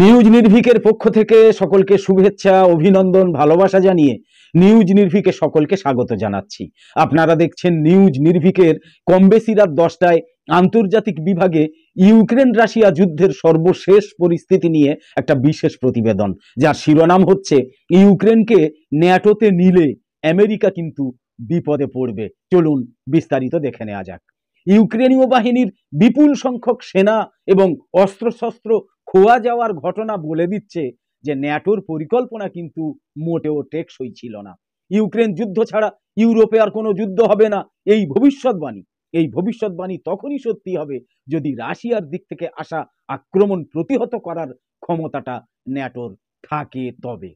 news নির্ভিকের পক্ষ থেকে সকলকে শুভেচ্ছা অভিনন্দন ভালোবাসা জানিয়ে নিউজ নির্ভিকে সকলকে স্বাগত জানাচ্ছি আপনারা দেখছেন নিউজ নির্ভিকের কম বেশি রাত দশটায় আন্তর্জাতিক বিভাগে ইউক্রেন রাশিয়া যুদ্ধের সর্বশেষ পরিস্থিতি নিয়ে একটা বিশেষ প্রতিবেদন যার শিরোনাম হচ্ছে ইউক্রেনকে ন্যাটোতে নিলে আমেরিকা কিন্তু বিপদে পড়বে চলুন বিস্তারিত দেখে নেওয়া যাক ইউক্রেনীয় বাহিনীর বিপুল সংখ্যক সেনা এবং অস্ত্রশস্ত্র খোয়া যাওয়ার ঘটনা বলে দিচ্ছে যে ন্যাটোর পরিকল্পনা কিন্তু মোটেও টেকসই ছিল না ইউক্রেন যুদ্ধ ছাড়া ইউরোপে আর কোনো যুদ্ধ হবে না এই ভবিষ্যৎবাণী এই ভবিষ্যৎবাণী তখনই সত্যি হবে যদি রাশিয়ার দিক থেকে আসা আক্রমণ প্রতিহত করার ক্ষমতাটা ন্যাটোর থাকে তবে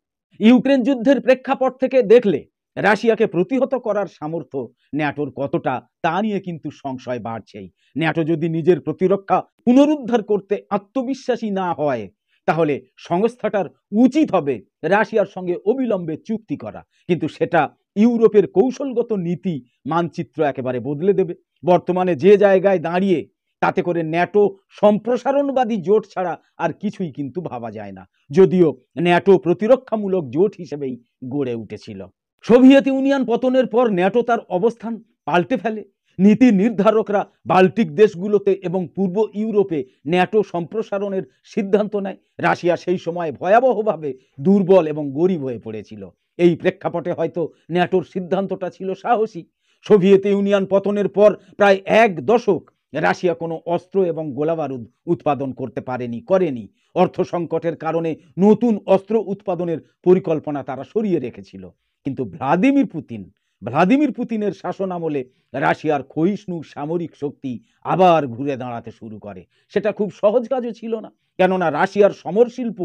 ইউক্রেন যুদ্ধের প্রেক্ষাপট থেকে দেখলে রাশিয়াকে প্রতিহত করার সামর্থ্য ন্যাটোর কতটা তা নিয়ে কিন্তু সংশয় বাড়ছেই ন্যাটো যদি নিজের প্রতিরক্ষা পুনরুদ্ধার করতে আত্মবিশ্বাসী না হয় তাহলে সংস্থাটার উচিত হবে রাশিয়ার সঙ্গে অবিলম্বে চুক্তি করা কিন্তু সেটা ইউরোপের কৌশলগত নীতি মানচিত্র একেবারে বদলে দেবে বর্তমানে যে জায়গায় দাঁড়িয়ে তাতে করে ন্যাটো সম্প্রসারণবাদী জোট ছাড়া আর কিছুই কিন্তু ভাবা যায় না যদিও ন্যাটো প্রতিরক্ষামূলক জোট হিসেবেই গড়ে উঠেছিল সোভিয়েত ইউনিয়ন পতনের পর ন্যাটো তার অবস্থান পাল্টে ফেলে নীতি নির্ধারকরা বাল্টিক দেশগুলোতে এবং পূর্ব ইউরোপে ন্যাটো সম্প্রসারণের সিদ্ধান্ত নেয় রাশিয়া সেই সময় ভয়াবহভাবে দুর্বল এবং গরিব হয়ে পড়েছিল এই প্রেক্ষাপটে হয়তো ন্যাটোর সিদ্ধান্তটা ছিল সাহসী সোভিয়েত ইউনিয়ন পতনের পর প্রায় এক দশক রাশিয়া কোনো অস্ত্র এবং গোলাবারুদ উৎপাদন করতে পারেনি করেনি অর্থ সংকটের কারণে নতুন অস্ত্র উৎপাদনের পরিকল্পনা তারা সরিয়ে রেখেছিল কিন্তু ভ্লাদিমির পুতিন ভ্লাদিমির পুতিনের শাসন আমলে রাশিয়ার ক্ষয়িষ্ণু সামরিক শক্তি আবার ঘুরে দাঁড়াতে শুরু করে সেটা খুব সহজ কাজও ছিল না কেননা রাশিয়ার সমরশিল্প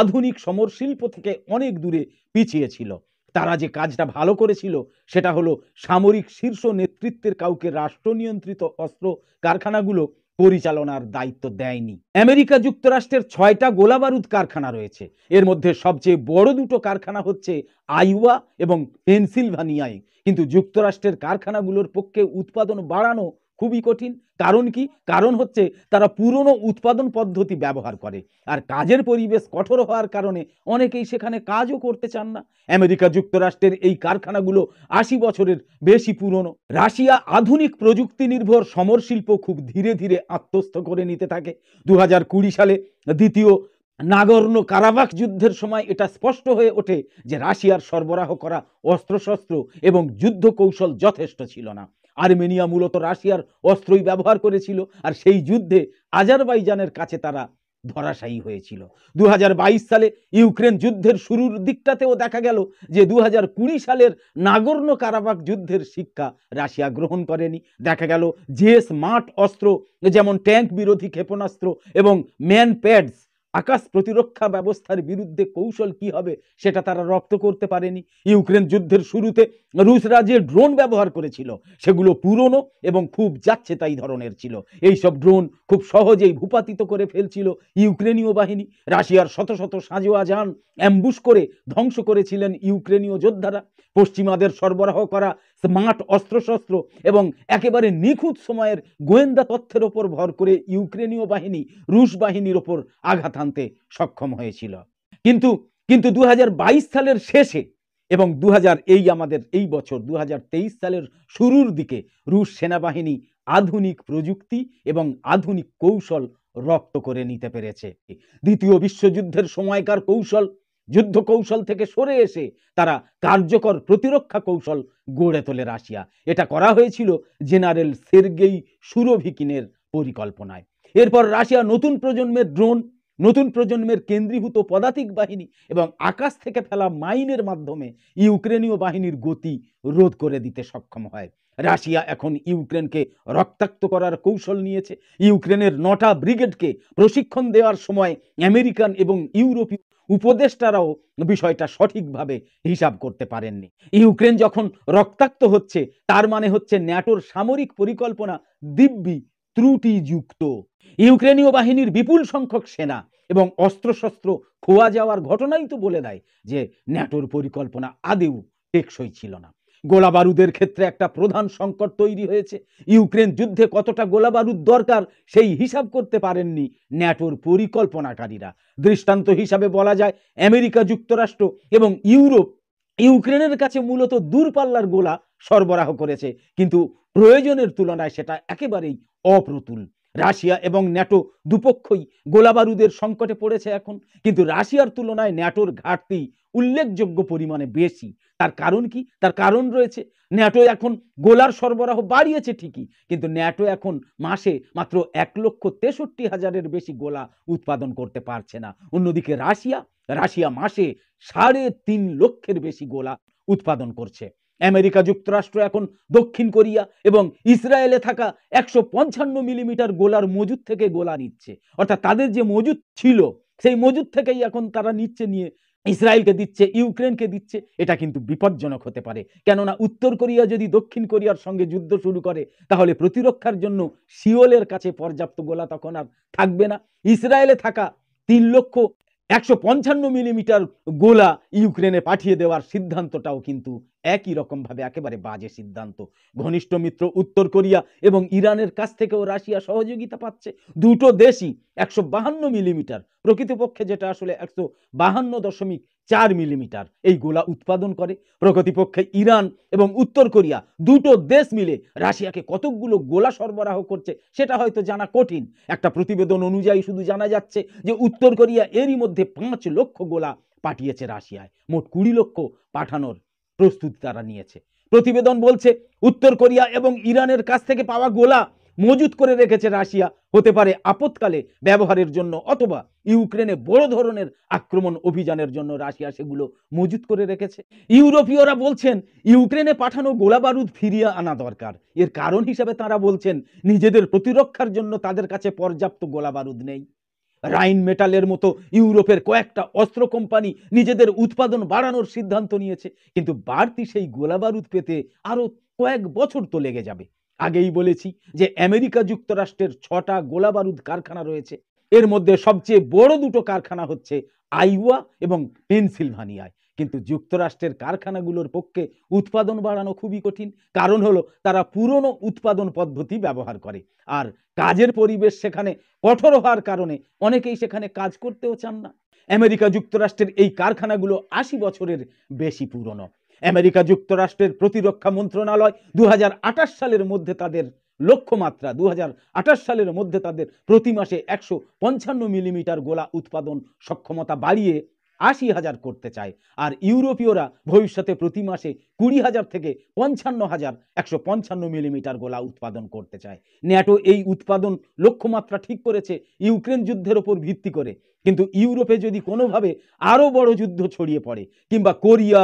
আধুনিক সমরশিল্প থেকে অনেক দূরে পিছিয়ে ছিল তারা যে কাজটা ভালো করেছিল সেটা হলো সামরিক শীর্ষ নেতৃত্বের কাউকে রাষ্ট্রনিয়ন্ত্রিত অস্ত্র কারখানাগুলো পরিচালনার দায়িত্ব দেয়নি আমেরিকা যুক্তরাষ্ট্রের ছয়টা গোলাবারুদ কারখানা রয়েছে এর মধ্যে সবচেয়ে বড় দুটো কারখানা হচ্ছে আইওয়া এবং পেনসিলভানিয়ায় কিন্তু যুক্তরাষ্ট্রের কারখানাগুলোর পক্ষে উৎপাদন বাড়ানো খুবই কঠিন কারণ কি কারণ হচ্ছে তারা পুরনো উৎপাদন পদ্ধতি ব্যবহার করে আর কাজের পরিবেশ কঠোর হওয়ার কারণে অনেকেই সেখানে কাজও করতে চান না আমেরিকা যুক্তরাষ্ট্রের এই কারখানাগুলো আশি বছরের বেশি পুরনো রাশিয়া আধুনিক প্রযুক্তি নির্ভর সমর শিল্প খুব ধীরে ধীরে আত্মস্থ করে নিতে থাকে দু সালে দ্বিতীয় নাগর্ণ কারাবাক যুদ্ধের সময় এটা স্পষ্ট হয়ে ওঠে যে রাশিয়ার সরবরাহ করা অস্ত্রশস্ত্র এবং যুদ্ধ কৌশল যথেষ্ট ছিল না আর্মেনিয়া মূলত রাশিয়ার অস্ত্রই ব্যবহার করেছিল আর সেই যুদ্ধে আজারবাইজানের কাছে তারা ধরাশায়ী হয়েছিল দু সালে ইউক্রেন যুদ্ধের শুরুর দিকটাতেও দেখা গেল যে দু সালের নাগর্ণ কারাবাক যুদ্ধের শিক্ষা রাশিয়া গ্রহণ করেনি দেখা গেল যে স্মার্ট অস্ত্র যেমন ট্যাঙ্ক বিরোধী ক্ষেপণাস্ত্র এবং ম্যান প্যাডস আকাশ প্রতিরক্ষা ব্যবস্থার বিরুদ্ধে কৌশল কি হবে সেটা তারা রপ্ত করতে পারেনি ইউক্রেন যুদ্ধের শুরুতে রুশরা যে ড্রোন ব্যবহার করেছিল সেগুলো পুরনো এবং খুব যাচ্ছে তাই ধরনের ছিল এই সব ড্রোন খুব সহজেই ভূপাতিত করে ফেলছিল ইউক্রেনীয় বাহিনী রাশিয়ার শত শত সাঁজোয়া যান অ্যাম্বুশ করে ধ্বংস করেছিলেন ইউক্রেনীয় যোদ্ধারা পশ্চিমাদের সরবরাহ করা স্মার্ট অস্ত্রশস্ত্র এবং একেবারে নিখুঁত সময়ের গোয়েন্দা তথ্যের ওপর ভর করে ইউক্রেনীয় বাহিনী রুশ বাহিনীর ওপর আঘাত আনতে সক্ষম হয়েছিল কিন্তু কিন্তু দু সালের শেষে এবং দু এই আমাদের এই বছর দু সালের শুরুর দিকে রুশ সেনাবাহিনী আধুনিক প্রযুক্তি এবং আধুনিক কৌশল রপ্ত করে নিতে পেরেছে দ্বিতীয় বিশ্বযুদ্ধের সময়কার কৌশল যুদ্ধ কৌশল থেকে সরে এসে তারা কার্যকর প্রতিরক্ষা কৌশল গড়ে তোলে রাশিয়া এটা করা হয়েছিল জেনারেল সের্গেই সুরভিকিনের পরিকল্পনায় এরপর রাশিয়া নতুন প্রজন্মের ড্রোন নতুন প্রজন্মের কেন্দ্রীভূত পদাতিক বাহিনী এবং আকাশ থেকে ফেলা মাইনের মাধ্যমে ইউক্রেনীয় বাহিনীর গতি রোধ করে দিতে সক্ষম হয় রাশিয়া এখন ইউক্রেনকে রক্তাক্ত করার কৌশল নিয়েছে ইউক্রেনের নটা ব্রিগেডকে প্রশিক্ষণ দেওয়ার সময় আমেরিকান এবং ইউরোপীয় উপদেষ্টারাও বিষয়টা সঠিকভাবে হিসাব করতে পারেননি ইউক্রেন যখন রক্তাক্ত হচ্ছে তার মানে হচ্ছে ন্যাটোর সামরিক পরিকল্পনা দিব্যি ত্রুটিযুক্ত ইউক্রেনীয় বাহিনীর বিপুল সংখ্যক সেনা এবং অস্ত্রশস্ত্র খোয়া যাওয়ার ঘটনাই তো বলে দেয় যে ন্যাটোর পরিকল্পনা আদেও টেকসই ছিল না গোলা বারুদের ক্ষেত্রে একটা প্রধান সংকট তৈরি হয়েছে ইউক্রেন যুদ্ধে কতটা গোলা বারুদ দরকার সেই হিসাব করতে পারেননি ন্যাটোর পরিকল্পনাকারীরা দৃষ্টান্ত হিসাবে বলা যায় আমেরিকা যুক্তরাষ্ট্র এবং ইউরোপ ইউক্রেনের কাছে মূলত দূরপাল্লার গোলা সরবরাহ করেছে কিন্তু প্রয়োজনের তুলনায় সেটা একেবারেই অপ্রতুল রাশিয়া এবং ন্যাটো দুপক্ষই গোলাবারুদের সংকটে পড়েছে এখন কিন্তু রাশিয়ার তুলনায় ন্যাটোর ঘাটতি উল্লেখযোগ্য পরিমাণে বেশি তার কারণ কি তার কারণ রয়েছে ন্যাটো এখন গোলার সরবরাহ বাড়িয়েছে ঠিকই কিন্তু ন্যাটো এখন মাসে মাত্র এক লক্ষ তেষট্টি হাজারের বেশি গোলা উৎপাদন করতে পারছে না অন্যদিকে রাশিয়া রাশিয়া মাসে সাড়ে তিন লক্ষের বেশি গোলা উৎপাদন করছে আমেরিকা যুক্তরাষ্ট্র এখন দক্ষিণ কোরিয়া এবং ইসরায়েলে থাকা একশো পঞ্চান্ন মিলিমিটার গোলার মজুদ থেকে গোলা নিচ্ছে অর্থাৎ তাদের যে মজুদ ছিল সেই মজুদ থেকেই এখন তারা নিচ্ছে নিয়ে ইসরায়েলকে দিচ্ছে ইউক্রেনকে দিচ্ছে এটা কিন্তু বিপজ্জনক হতে পারে কেননা উত্তর কোরিয়া যদি দক্ষিণ কোরিয়ার সঙ্গে যুদ্ধ শুরু করে তাহলে প্রতিরক্ষার জন্য সিওলের কাছে পর্যাপ্ত গোলা তখন আর থাকবে না ইসরায়েলে থাকা তিন লক্ষ একশো পঞ্চান্ন মিলিমিটার গোলা ইউক্রেনে পাঠিয়ে দেওয়ার সিদ্ধান্তটাও কিন্তু একই রকমভাবে একেবারে বাজে সিদ্ধান্ত ঘনিষ্ঠ মিত্র উত্তর কোরিয়া এবং ইরানের কাছ থেকেও রাশিয়া সহযোগিতা পাচ্ছে দুটো দেশই একশো বাহান্ন মিলিমিটার প্রকৃতপক্ষে যেটা আসলে একশো বাহান্ন দশমিক চার মিলিমিটার এই গোলা উৎপাদন করে প্রগতিপক্ষে ইরান এবং উত্তর কোরিয়া দুটো দেশ মিলে রাশিয়াকে কতকগুলো গোলা সরবরাহ করছে সেটা হয়তো জানা কঠিন একটা প্রতিবেদন অনুযায়ী শুধু জানা যাচ্ছে যে উত্তর কোরিয়া এরই মধ্যে পাঁচ লক্ষ গোলা পাঠিয়েছে রাশিয়ায় মোট কুড়ি লক্ষ পাঠানোর প্রস্তুতি তারা নিয়েছে প্রতিবেদন বলছে উত্তর কোরিয়া এবং ইরানের কাছ থেকে পাওয়া গোলা মজুত করে রেখেছে রাশিয়া হতে পারে আপতকালে ব্যবহারের জন্য অথবা ইউক্রেনে বড় ধরনের আক্রমণ অভিযানের জন্য রাশিয়া সেগুলো মজুত করে রেখেছে ইউরোপীয়রা বলছেন ইউক্রেনে পাঠানো গোলাবারুদ ফিরিয়ে আনা দরকার এর কারণ হিসাবে তারা বলছেন নিজেদের প্রতিরক্ষার জন্য তাদের কাছে পর্যাপ্ত গোলাবারুদ নেই রাইন মেটালের মতো ইউরোপের কয়েকটা অস্ত্র কোম্পানি নিজেদের উৎপাদন বাড়ানোর সিদ্ধান্ত নিয়েছে কিন্তু বাড়তি সেই গোলাবারুদ পেতে আরও কয়েক বছর তো লেগে যাবে আগেই বলেছি যে আমেরিকা যুক্তরাষ্ট্রের ছটা গোলাবারুদ কারখানা রয়েছে এর মধ্যে সবচেয়ে বড় দুটো কারখানা হচ্ছে আইওয়া এবং পেনসিলভানিয়ায় কিন্তু যুক্তরাষ্ট্রের কারখানাগুলোর পক্ষে উৎপাদন বাড়ানো খুবই কঠিন কারণ হলো তারা পুরনো উৎপাদন পদ্ধতি ব্যবহার করে আর কাজের পরিবেশ সেখানে কঠোর হওয়ার কারণে অনেকেই সেখানে কাজ করতেও চান না আমেরিকা যুক্তরাষ্ট্রের এই কারখানাগুলো আশি বছরের বেশি পুরনো আমেরিকা যুক্তরাষ্ট্রের প্রতিরক্ষা মন্ত্রণালয় দু সালের মধ্যে তাদের লক্ষ্যমাত্রা দু সালের মধ্যে তাদের প্রতি মাসে একশো পঞ্চান্ন মিলিমিটার গোলা উৎপাদন সক্ষমতা বাড়িয়ে আশি হাজার করতে চায় আর ইউরোপীয়রা ভবিষ্যতে প্রতি মাসে কুড়ি হাজার থেকে পঞ্চান্ন হাজার একশো পঞ্চান্ন মিলিমিটার গোলা উৎপাদন করতে চায় ন্যাটো এই উৎপাদন লক্ষ্যমাত্রা ঠিক করেছে ইউক্রেন যুদ্ধের ওপর ভিত্তি করে কিন্তু ইউরোপে যদি কোনোভাবে আরও বড় যুদ্ধ ছড়িয়ে পড়ে কিংবা কোরিয়া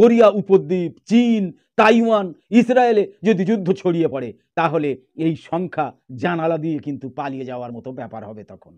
কোরিয়া উপদ্বীপ চীন তাইওয়ান ইসরায়েলে যদি যুদ্ধ ছড়িয়ে পড়ে তাহলে এই সংখ্যা জানালা দিয়ে কিন্তু পালিয়ে যাওয়ার মতো ব্যাপার হবে তখন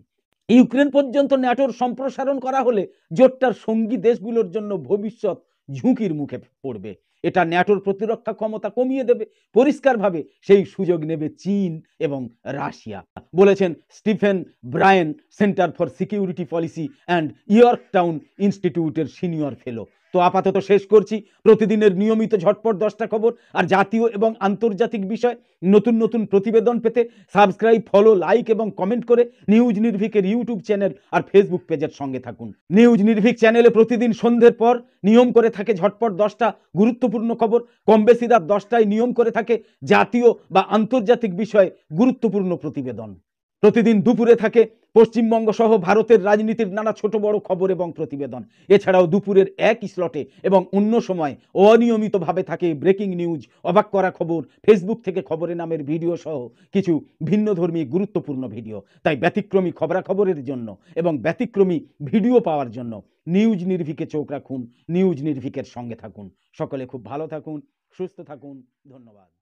ইউক্রেন পর্যন্ত ন্যাটোর সম্প্রসারণ করা হলে জোটটার সঙ্গী দেশগুলোর জন্য ভবিষ্যৎ ঝুঁকির মুখে পড়বে এটা ন্যাটোর প্রতিরক্ষা ক্ষমতা কমিয়ে দেবে পরিষ্কারভাবে সেই সুযোগ নেবে চীন এবং রাশিয়া বলেছেন Stephen Bryen centre for security policy and Yorktown ইনস্টিটিউটের সিনিয়র ফেলো তো আপাতত শেষ করছি প্রতিদিনের নিয়মিত ঝটপট দশটা খবর আর জাতীয় এবং আন্তর্জাতিক বিষয় নতুন নতুন প্রতিবেদন পেতে সাবস্ক্রাইব ফলো লাইক এবং কমেন্ট করে নিউজ নির্ভিকের ইউটিউব চ্যানেল আর ফেসবুক পেজের সঙ্গে থাকুন নিউজ নির্ভিক চ্যানেলে প্রতিদিন সন্ধ্যের পর নিয়ম করে থাকে ঝটপট দশটা গুরুত্বপূর্ণ খবর কম বেশি রাত দশটায় নিয়ম করে থাকে জাতীয় বা আন্তর্জাতিক বিষয়ে গুরুত্বপূর্ণ প্রতিবেদন প্রতিদিন দুপুরে থাকে পশ্চিমবঙ্গ সহ ভারতের রাজনীতির নানা ছোট বড় খবর এবং প্রতিবেদন এছাড়াও দুপুরের এক স্লটে এবং অন্য সময় অনিয়মিতভাবে থাকে ব্রেকিং নিউজ অবাক করা খবর ফেসবুক থেকে খবরে নামের ভিডিও সহ কিছু ভিন্নধর্মী গুরুত্বপূর্ণ ভিডিও তাই ব্যতিক্রমী খবরাখবরের জন্য এবং ব্যতিক্রমী ভিডিও পাওয়ার জন্য নিউজ নির্ভিকে চোখ রাখুন নিউজ নির্ভিকের সঙ্গে থাকুন সকলে খুব ভালো থাকুন সুস্থ থাকুন ধন্যবাদ